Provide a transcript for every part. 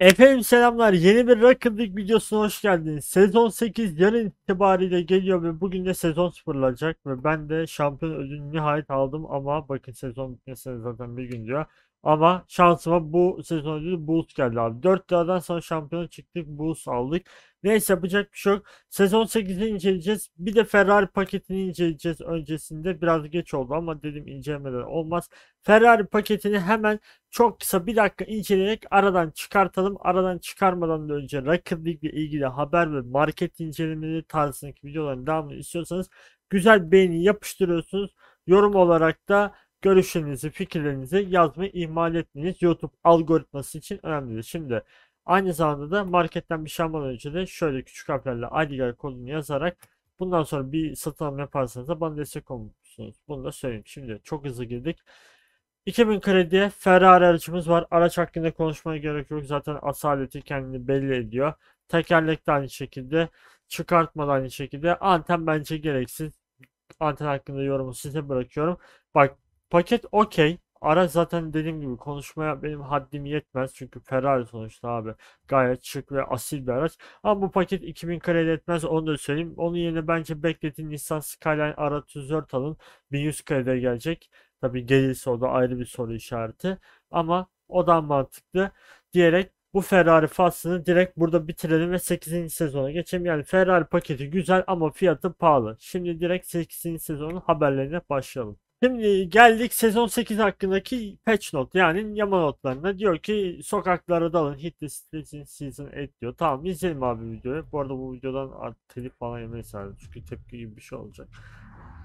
Efendim selamlar. Yeni bir Rocket videosuna hoş geldiniz. Sezon 8 yarın itibariyle geliyor ve bugün de sezon sıfırlanacak ve ben de şampiyon ödülünü nihayet aldım ama bakın sezon bitmesine zaten bir gün diyor. Ama şansıma bu sezon ödülü Bulls geldi abi. 4 liradan sonra şampiyon çıktık Bulls aldık. Neyse yapacak bir şey yok. Sezon 8'i inceleyeceğiz. Bir de Ferrari paketini inceleyeceğiz öncesinde. Biraz geç oldu ama dedim incelemeden olmaz. Ferrari paketini hemen çok kısa bir dakika inceleyerek aradan çıkartalım. Aradan çıkarmadan da önce Rocket League ile ilgili haber ve market incelemeleri tarzındaki videoların devamını istiyorsanız güzel beğeni yapıştırıyorsunuz. Yorum olarak da görüşlerinizi, fikirlerinizi yazmayı ihmal etmeyiniz. YouTube algoritması için önemlidir. Şimdi Aynı zamanda da marketten bir şey almadan önce de şöyle küçük harflerle adiga kodunu yazarak bundan sonra bir satın alma yaparsanız da bana destek olmuşsunuz. Bunu da söyleyeyim. Şimdi çok hızlı girdik. 2000 krediye Ferrari aracımız var. Araç hakkında konuşmaya gerek yok. Zaten asaleti kendini belli ediyor. Tekerlek de aynı şekilde. çıkartmadan aynı şekilde. Anten bence gereksiz. Anten hakkında yorumu size bırakıyorum. Bak paket okey. Araç zaten dediğim gibi konuşmaya benim haddim yetmez. Çünkü Ferrari sonuçta abi. Gayet şık ve asil bir araç. Ama bu paket 2000 kredi etmez onu da söyleyeyim. Onun yerine bence bekletin Nissan Skyline R34 alın. 1100 kredi gelecek. Tabi gelirse o da ayrı bir soru işareti. Ama o da mantıklı diyerek bu Ferrari faslını direkt burada bitirelim ve 8. sezona geçelim. Yani Ferrari paketi güzel ama fiyatı pahalı. Şimdi direkt 8. sezonun haberlerine başlayalım. Şimdi geldik sezon 8 hakkındaki patch not yani yama notlarına. Diyor ki sokaklara dalın hit the station season 8 diyor. Tamam izleyelim abi videoyu. Bu arada bu videodan artık telif falan yemeyiz herhalde. Çünkü tepki gibi bir şey olacak.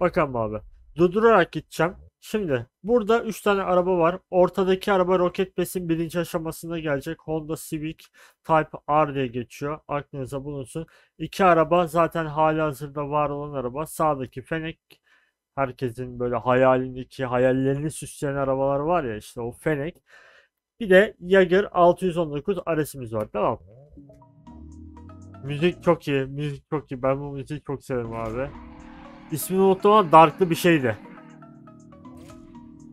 Bakalım abi. Durdurarak gideceğim. Şimdi burada 3 tane araba var. Ortadaki araba roket besin birinci aşamasında gelecek. Honda Civic Type R diye geçiyor. Aklınıza bulunsun. İki araba zaten hali hazırda var olan araba. Sağdaki Fennek herkesin böyle hayalindeki hayallerini süsleyen arabalar var ya işte o fenek Bir de Jager 619 RS'imiz var tamam Müzik çok iyi, müzik çok iyi. Ben bu müziği çok severim abi. İsmini unuttum ama Dark'lı bir şeydi.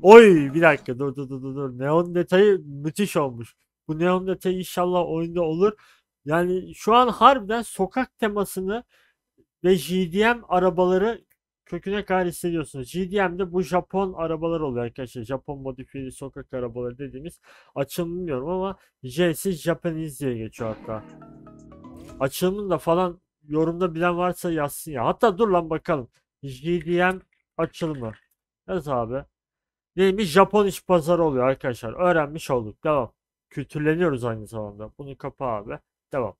Oy bir dakika dur dur dur dur. Neon detayı müthiş olmuş. Bu neon detayı inşallah oyunda olur. Yani şu an harbiden sokak temasını ve JDM arabaları köküne kadar hissediyorsunuz. GDM'de bu Japon arabalar oluyor arkadaşlar. Japon modifiyeli sokak arabaları dediğimiz açılım bilmiyorum ama J'si Japanese diye geçiyor hatta. Açılımını da falan yorumda bilen varsa yazsın ya. Hatta dur lan bakalım. GDM açılımı. Evet abi. Neymiş Japon iş pazarı oluyor arkadaşlar. Öğrenmiş olduk. Devam. Kültürleniyoruz aynı zamanda. Bunu kapa abi. Devam.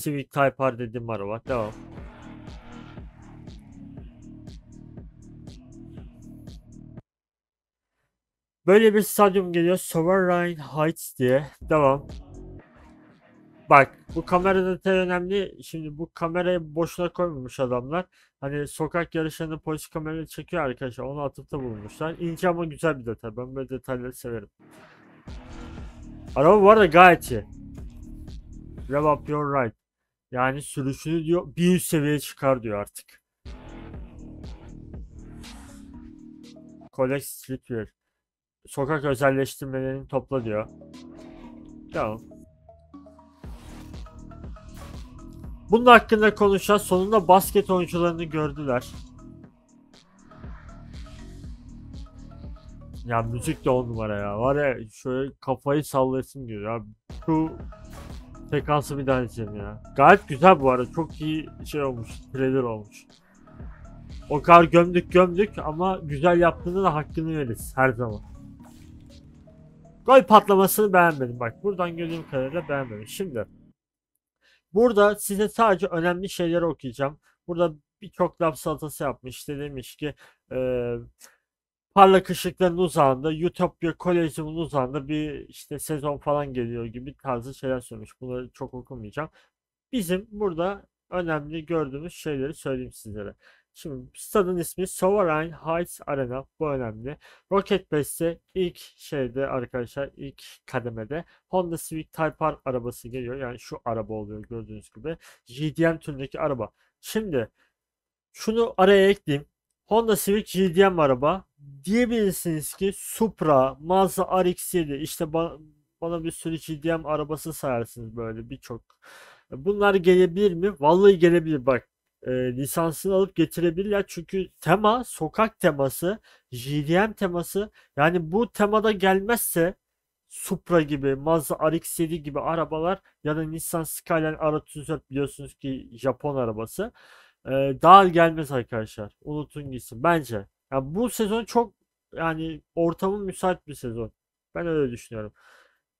Civic Type R dediğim araba. Devam. Böyle bir stadyum geliyor. Sovereign Heights diye. Devam. Bak bu kamera detayı önemli. Şimdi bu kamerayı boşuna koymamış adamlar. Hani sokak yarışlarını polis kamerayla çekiyor arkadaşlar. Onu atıp da bulmuşlar. İnce ama güzel bir detay. Ben böyle detayları severim. Araba bu arada gayet iyi. Rev up your right. Yani sürüşünü diyor bir üst seviyeye çıkar diyor artık. Collect Streetwear. Sokak özelleştirmelerini topla diyor. Tamam. Bunun hakkında konuşacağız. Sonunda basket oyuncularını gördüler. Ya müzik de on numara ya. Var ya şöyle kafayı sallasın diyor ya. Şu Tekansı bir daha izleyeceğim ya. Gayet güzel bu arada. Çok iyi şey olmuş. Trailer olmuş. O kadar gömdük gömdük ama güzel yaptığında da hakkını veririz her zaman. Gol patlamasını beğenmedim bak. Buradan gördüğüm kadarıyla beğenmedim. Şimdi burada size sadece önemli şeyleri okuyacağım. Burada birçok laf salatası yapmış. İşte demiş ki ee, parlak ışıkların uzağında, Utopia Koleji'nin uzağında bir işte sezon falan geliyor gibi tarzı şeyler söylemiş. Bunları çok okumayacağım. Bizim burada önemli gördüğümüz şeyleri söyleyeyim sizlere. Şimdi stadın ismi Sovereign Heights Arena. Bu önemli. Rocket Pass'te ilk şeyde arkadaşlar ilk kademede Honda Civic Type R arabası geliyor. Yani şu araba oluyor gördüğünüz gibi. GDM türündeki araba. Şimdi şunu araya ekleyeyim. Honda Civic GDM araba diyebilirsiniz ki Supra, Mazda RX-7 işte ba bana bir sürü GDM arabası sayarsınız böyle birçok. E, bunlar gelebilir mi? Vallahi gelebilir bak. E, lisansını alıp getirebilirler çünkü tema sokak teması, JDM teması yani bu temada gelmezse Supra gibi, Mazda RX-7 gibi arabalar ya da Nissan Skyline R34 biliyorsunuz ki Japon arabası. Ee, daha gelmez arkadaşlar. Unutun gitsin. Bence ya bu sezon çok yani ortamın müsait bir sezon. Ben öyle düşünüyorum.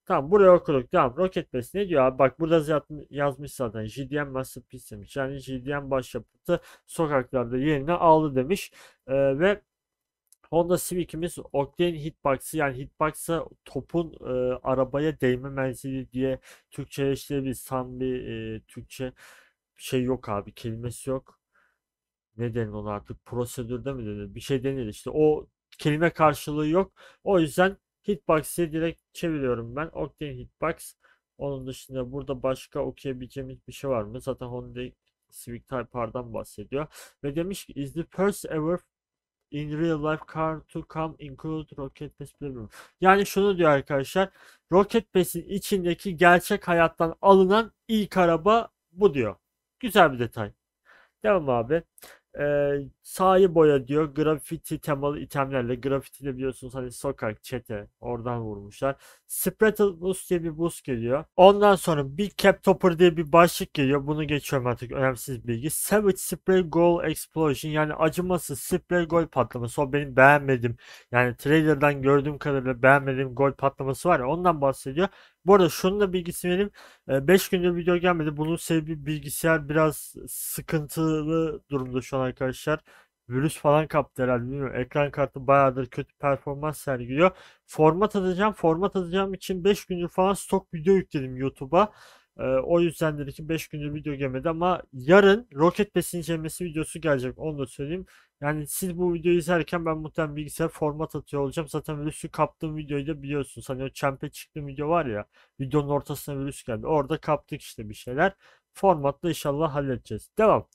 Tamam buraya okuduk. Tamam Rocket Base ne diyor abi? Bak burada yazmış zaten. JDM Masterpiece demiş. Yani JDM başyapıtı sokaklarda yerine aldı demiş. Ee, ve Honda Civic'imiz Octane Hitbox'ı yani Hitbox'a topun e, arabaya değme menzili diye Türkçeleştirebiliriz. Tam bir e, Türkçe şey yok abi kelimesi yok ne denir ona artık prosedürde mi denir bir şey denir işte o kelime karşılığı yok. O yüzden hitboxi direkt çeviriyorum ben. Octane hitbox. Onun dışında burada başka okuyabileceğimiz bir şey var mı? Zaten Honda Civic Type R'dan bahsediyor. Ve demiş ki is the first ever in real life car to come include Rocket Pass Premium. Yani şunu diyor arkadaşlar. Rocket Pass'in içindeki gerçek hayattan alınan ilk araba bu diyor. Güzel bir detay. Devam abi e, ee, sahayı boya diyor. Grafiti temalı itemlerle. Grafiti de biliyorsunuz hani sokak, çete oradan vurmuşlar. Sprattle Boost diye bir boost geliyor. Ondan sonra bir Cap Topper diye bir başlık geliyor. Bunu geçiyorum artık önemsiz bilgi. Savage Spray Goal Explosion yani acımasız spray gol patlaması. O benim beğenmedim. Yani trailer'dan gördüğüm kadarıyla beğenmediğim gol patlaması var ya ondan bahsediyor. Bu arada şunu da bilgisini vereyim. 5 ee, gündür video gelmedi. Bunun sebebi bilgisayar biraz sıkıntılı durumda şu an arkadaşlar. Virüs falan kaptı herhalde bilmiyorum. Ekran kartı bayağıdır kötü performans sergiliyor. Format atacağım. Format atacağım için 5 gündür falan stok video yükledim YouTube'a. E, o yüzdenler ki 5 gündür video gelmedi ama yarın roket besin incelemesi videosu gelecek onu da söyleyeyim. Yani siz bu videoyu izlerken ben muhtemelen bilgisayar format atıyor olacağım. Zaten virüsü kaptığım videoyu da biliyorsunuz. Hani o çempe çıktığım video var ya. Videonun ortasına virüs geldi. Orada kaptık işte bir şeyler. Formatla inşallah halledeceğiz. Devam.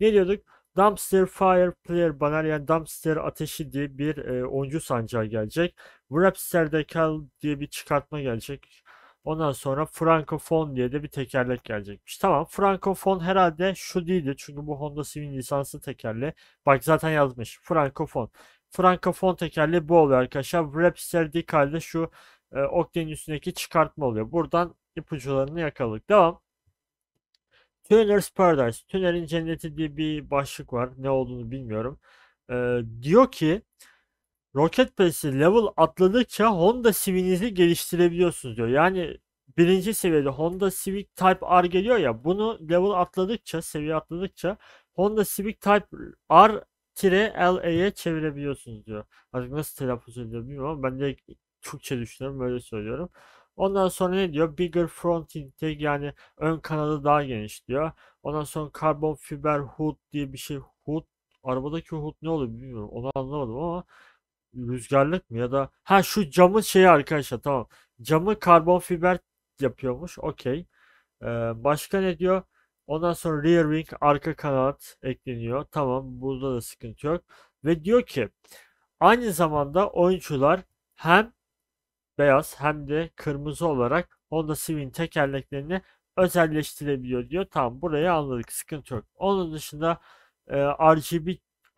Ne diyorduk? Dumpster Fire Player banner yani Dumpster Ateşi diye bir e, oyuncu sancağı gelecek. Wrapster'de Cal diye bir çıkartma gelecek. Ondan sonra Frankofon diye de bir tekerlek gelecekmiş. Tamam Frankofon herhalde şu değildi. Çünkü bu Honda Civic lisanslı tekerle. Bak zaten yazmış. Frankofon. Frankofon tekerleği bu oluyor arkadaşlar. Wrapster Dikal'de şu e, Octane'in üstündeki çıkartma oluyor. Buradan ipuçlarını yakaladık. Devam. Tuner's Paradise. Tuner'in cenneti diye bir başlık var. Ne olduğunu bilmiyorum. E, diyor ki Rocket Pass'i level atladıkça Honda Civic'inizi geliştirebiliyorsunuz diyor. Yani birinci seviyede Honda Civic Type R geliyor ya bunu level atladıkça seviye atladıkça Honda Civic Type R tire LA'ye çevirebiliyorsunuz diyor. Artık nasıl telaffuz ediyor bilmiyorum ama ben de Türkçe düşünüyorum böyle söylüyorum. Ondan sonra ne diyor? Bigger front intake yani ön kanadı daha geniş diyor. Ondan sonra karbon fiber hood diye bir şey. Hood arabadaki hood ne oluyor bilmiyorum. Onu anlamadım ama rüzgarlık mı ya da ha şu camı şey arkadaşlar tamam. Camı karbon fiber yapıyormuş. Okey. Ee, başka ne diyor? Ondan sonra rear wing arka kanat ekleniyor. Tamam burada da sıkıntı yok. Ve diyor ki aynı zamanda oyuncular hem beyaz hem de kırmızı olarak Honda Civic'in tekerleklerini özelleştirebiliyor diyor. Tamam burayı anladık sıkıntı yok. Onun dışında e, RGB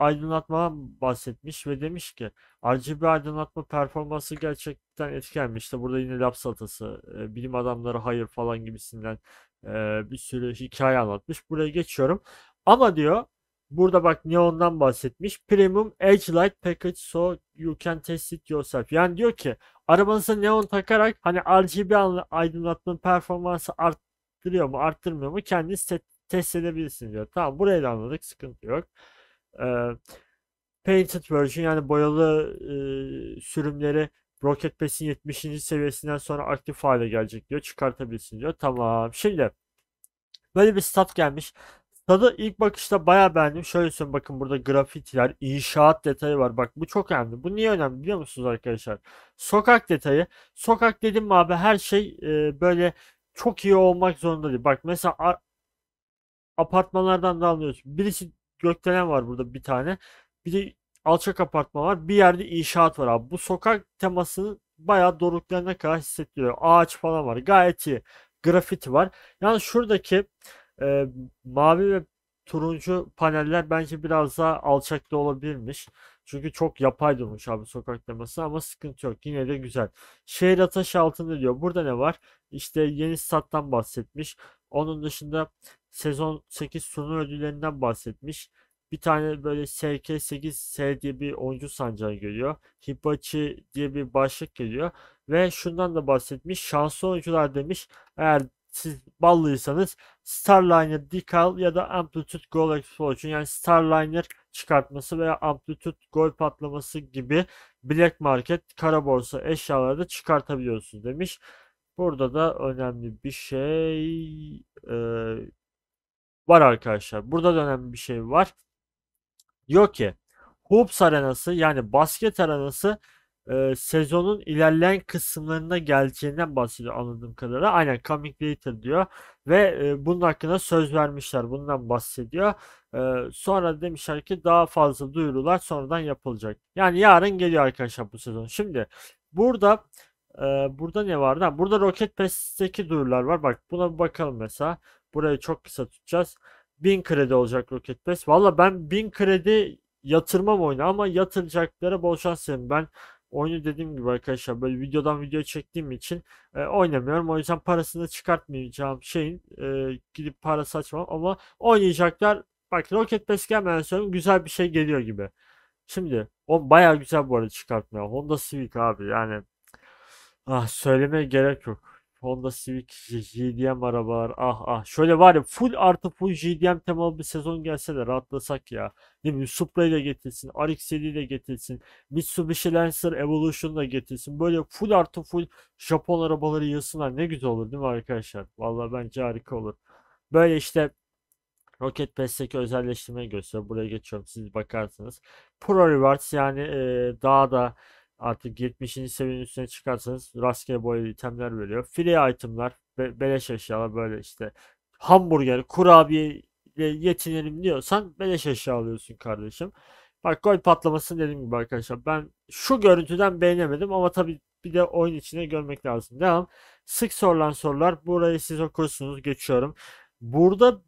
aydınlatma bahsetmiş ve demiş ki RGB aydınlatma performansı gerçekten etkilenmiş. İşte burada yine laf salatası, e, bilim adamları hayır falan gibisinden e, bir sürü hikaye anlatmış. Buraya geçiyorum. Ama diyor burada bak Neon'dan bahsetmiş. Premium Edge Light Package so you can test it yourself. Yani diyor ki arabanıza neon takarak hani RGB aydınlatma performansı arttırıyor mu arttırmıyor mu kendiniz test edebilirsiniz diyor. Tamam burayı da anladık sıkıntı yok. Painted Version yani boyalı e, sürümleri Rocket Pass'in 70. seviyesinden sonra aktif hale gelecek diyor. Çıkartabilirsin diyor. Tamam. Şimdi böyle bir stat gelmiş. tadı ilk bakışta baya beğendim. Şöyle söyleyeyim bakın burada grafitiler, inşaat detayı var. Bak bu çok önemli. Bu niye önemli biliyor musunuz arkadaşlar? Sokak detayı. Sokak dedim mi abi her şey e, böyle çok iyi olmak zorunda değil. Bak mesela apartmanlardan da anlıyoruz. Birisi gökdelen var burada bir tane. Bir de alçak apartman var. Bir yerde inşaat var abi. Bu sokak temasını bayağı doruklarına kadar hissettiriyor. Ağaç falan var. Gayet iyi. Grafiti var. Yani şuradaki e, mavi ve turuncu paneller bence biraz daha alçakta olabilirmiş. Çünkü çok yapay durmuş abi sokak teması ama sıkıntı yok. Yine de güzel. Şehir ataşı altında diyor. Burada ne var? İşte yeni stat'tan bahsetmiş. Onun dışında sezon 8 sunu ödüllerinden bahsetmiş. Bir tane böyle SK8S diye bir oyuncu sancağı geliyor. Hibachi diye bir başlık geliyor. Ve şundan da bahsetmiş. Şanslı oyuncular demiş. Eğer siz ballıysanız Starliner Decal ya da Amplitude Goal Explosion yani Starliner çıkartması veya Amplitude Gol patlaması gibi Black Market, kara borsa eşyaları da çıkartabiliyorsunuz demiş. Burada da önemli bir şey e, var arkadaşlar. Burada da önemli bir şey var. Diyor ki Hoops arenası yani basket arenası e, sezonun ilerleyen kısımlarında geleceğinden bahsediyor anladığım kadarıyla. Aynen coming later diyor ve e, bunun hakkında söz vermişler. Bundan bahsediyor. E, sonra demişler ki daha fazla duyurular sonradan yapılacak. Yani yarın geliyor arkadaşlar bu sezon. Şimdi burada ee, burada ne vardı? Ha, burada Rocket Pass'teki duyurular var. Bak buna bir bakalım mesela. Burayı çok kısa tutacağız. 1000 kredi olacak Rocket Pass. Valla ben 1000 kredi yatırmam oyunu ama yatıracaklara bol şans dilerim. Ben oyunu dediğim gibi arkadaşlar böyle videodan video çektiğim için e, oynamıyorum. O yüzden parasını çıkartmayacağım şeyin e, gidip para saçmam ama oynayacaklar. Bak Rocket Pass gelmeden sonra güzel bir şey geliyor gibi. Şimdi o baya güzel bu arada çıkartmıyor. Honda Civic abi yani Ah söylemeye gerek yok. Honda Civic, JDM arabalar ah ah. Şöyle var ya full artı full JDM temalı bir sezon gelse de rahatlasak ya. Ne bileyim Supra ile getirsin, RX-7'yi de getirsin, Mitsubishi Lancer Evolution da getirsin. Böyle full artı full Japon arabaları yığsınlar ne güzel olur değil mi arkadaşlar? Vallahi bence harika olur. Böyle işte Rocket Pass'teki özelleştirmeyi gösteriyor. Buraya geçiyorum siz bakarsınız. Pro Rewards yani ee, daha da Artık 70. seviyenin üstüne çıkarsanız rastgele böyle itemler veriyor. Free itemlar, be beleş eşyalar böyle işte hamburger, kurabiye yetinelim diyorsan beleş eşya alıyorsun kardeşim. Bak gol patlamasını dediğim gibi arkadaşlar ben şu görüntüden beğenemedim ama tabi bir de oyun içine görmek lazım. Devam. Sık sorulan sorular burayı siz okursunuz geçiyorum. Burada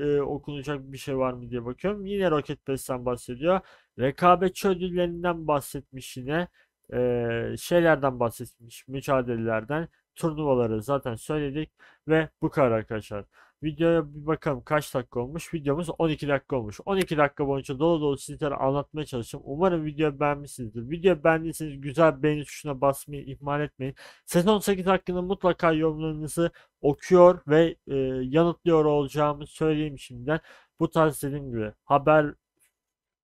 e, okunacak bir şey var mı diye bakıyorum. Yine Rocket Pass'ten bahsediyor. Rekabetçi ödüllerinden bahsetmiş yine. E, şeylerden bahsetmiş. Mücadelelerden. Turnuvaları zaten söyledik. Ve bu kadar arkadaşlar. Videoya bir bakalım kaç dakika olmuş. Videomuz 12 dakika olmuş. 12 dakika boyunca dolu dolu sizlere anlatmaya çalıştım. Umarım video beğenmişsinizdir. Video beğendiyseniz güzel beğeni tuşuna basmayı ihmal etmeyin. Sezon 8 hakkında mutlaka yorumlarınızı okuyor ve e, yanıtlıyor olacağımı söyleyeyim şimdiden. Bu tarz dediğim gibi haber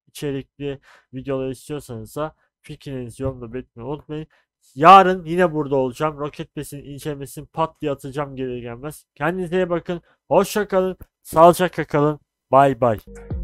içerikli videolar istiyorsanız da fikirlerinizi yorumda belirtmeyi unutmayın. Yarın yine burada olacağım. Roket Pes'in incelemesini pat diye atacağım gelir gelmez. Kendinize iyi bakın. Hoşça kalın. Sağlıcakla kalın. Bay bay.